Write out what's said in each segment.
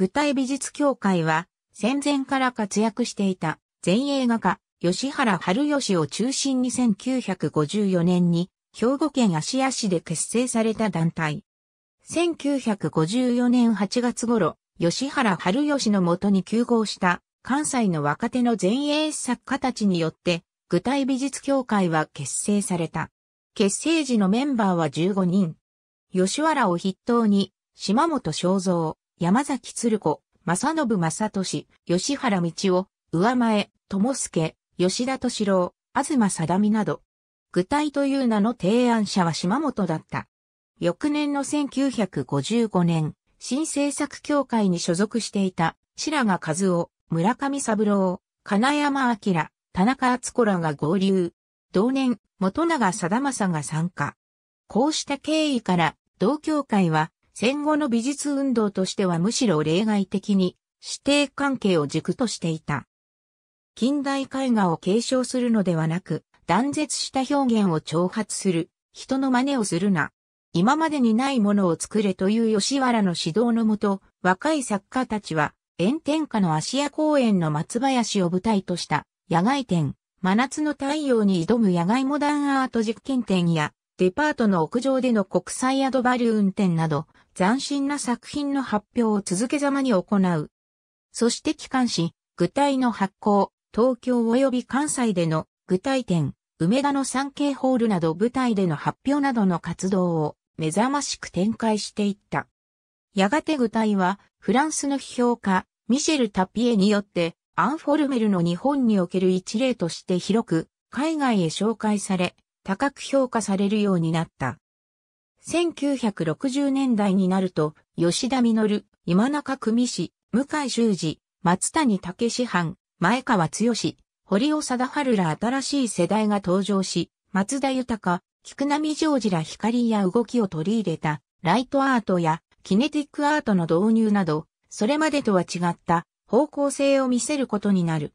具体美術協会は、戦前から活躍していた前衛画家、吉原春吉を中心に1954年に、兵庫県芦屋市で結成された団体。1954年8月頃、吉原春吉のもとに休合した関西の若手の前衛作家たちによって、具体美術協会は結成された。結成時のメンバーは15人。吉原を筆頭に、島本正蔵、山崎鶴子、正信正俊、吉原道夫、上前、友助、吉田敏郎、東貞美など、具体という名の提案者は島本だった。翌年の1955年、新政策協会に所属していた白賀和夫、村上三郎、金山明、田中敦子らが合流。同年、元永貞政が参加。こうした経緯から、同協会は戦後の美術運動としてはむしろ例外的に指定関係を軸としていた。近代絵画を継承するのではなく、断絶した表現を挑発する、人の真似をするな。今までにないものを作れという吉原の指導のもと、若い作家たちは、炎天下の芦屋公園の松林を舞台とした野外展、真夏の太陽に挑む野外モダンアート実験展や、デパートの屋上での国際アドバル運転など、斬新な作品の発表を続けざまに行う。そして機関紙、具体の発行、東京及び関西での具体展、梅田の産経ホールなど舞台での発表などの活動を目覚ましく展開していった。やがて具体はフランスの批評家ミシェル・タピエによってアンフォルメルの日本における一例として広く海外へ紹介され高く評価されるようになった。1960年代になると、吉田実、今中久美氏、向井修二、松谷武志藩、前川剛、堀尾貞治ら新しい世代が登場し、松田豊、菊波ジョージら光や動きを取り入れた、ライトアートやキネティックアートの導入など、それまでとは違った方向性を見せることになる。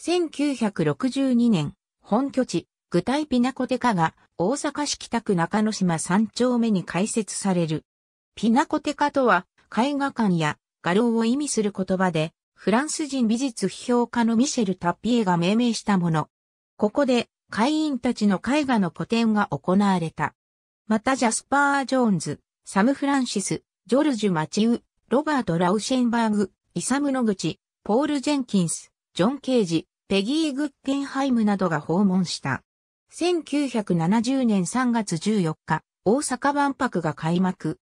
1962年、本拠地、具体ピナコテカが大阪市北区中之島3丁目に開設される。ピナコテカとは絵画館や画廊を意味する言葉で、フランス人美術批評家のミシェル・タッピエが命名したもの。ここで会員たちの絵画の個展が行われた。またジャスパー・ジョーンズ、サム・フランシス、ジョルジュ・マチウ、ロバート・ラウシェンバーグ、イサム・ノグチ、ポール・ジェンキンス、ジョン・ケージ、ペギー・グッケンハイムなどが訪問した。1970年3月14日、大阪万博が開幕。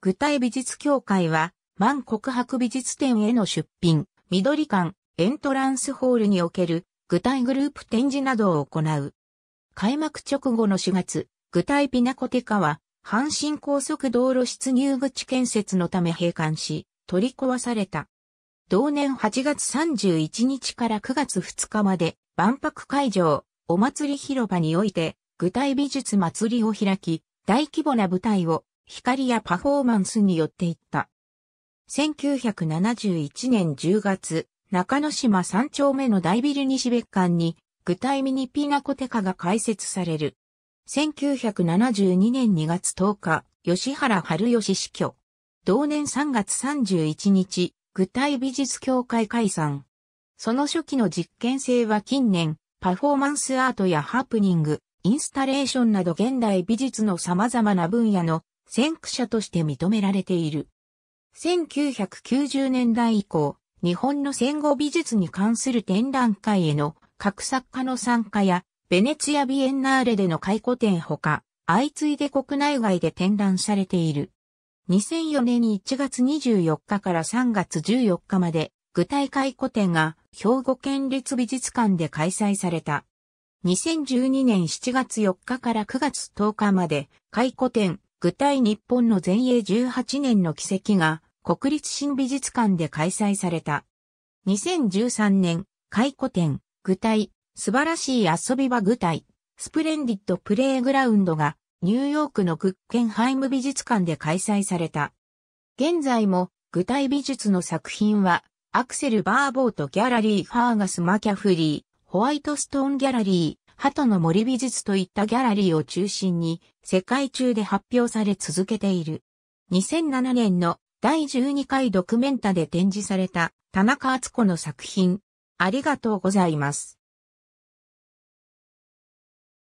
具体美術協会は、万国博美術展への出品、緑館、エントランスホールにおける、具体グループ展示などを行う。開幕直後の4月、具体ピナコテカは、阪神高速道路出入口建設のため閉館し、取り壊された。同年8月31日から9月2日まで万博会場、お祭り広場において、具体美術祭りを開き、大規模な舞台を光やパフォーマンスによっていった。1971年10月、中之島3丁目の大ビル西別館に、具体ミニピナコテカが開設される。1972年2月10日、吉原春吉死去。同年3月31日、具体美術協会解散。その初期の実験性は近年、パフォーマンスアートやハプニング、インスタレーションなど現代美術の様々な分野の先駆者として認められている。1990年代以降、日本の戦後美術に関する展覧会への各作家の参加や、ベネツィア・ビエンナーレでの回顧展ほか、相次いで国内外で展覧されている。2004年1月24日から3月14日まで、具体回顧展が兵庫県立美術館で開催された。2012年7月4日から9月10日まで、回顧展、具体日本の前衛18年の奇跡が、国立新美術館で開催された。2013年、回顧展、具体、素晴らしい遊び場具体、スプレンディットプレイグラウンドが、ニューヨークのクッケンハイム美術館で開催された。現在も、具体美術の作品は、アクセル・バーボート・ギャラリー・ファーガス・マキャフリー、ホワイトストーン・ギャラリー、鳩の森美術といったギャラリーを中心に世界中で発表され続けている。2007年の第12回ドクメンタで展示された田中敦子の作品。ありがとうございます。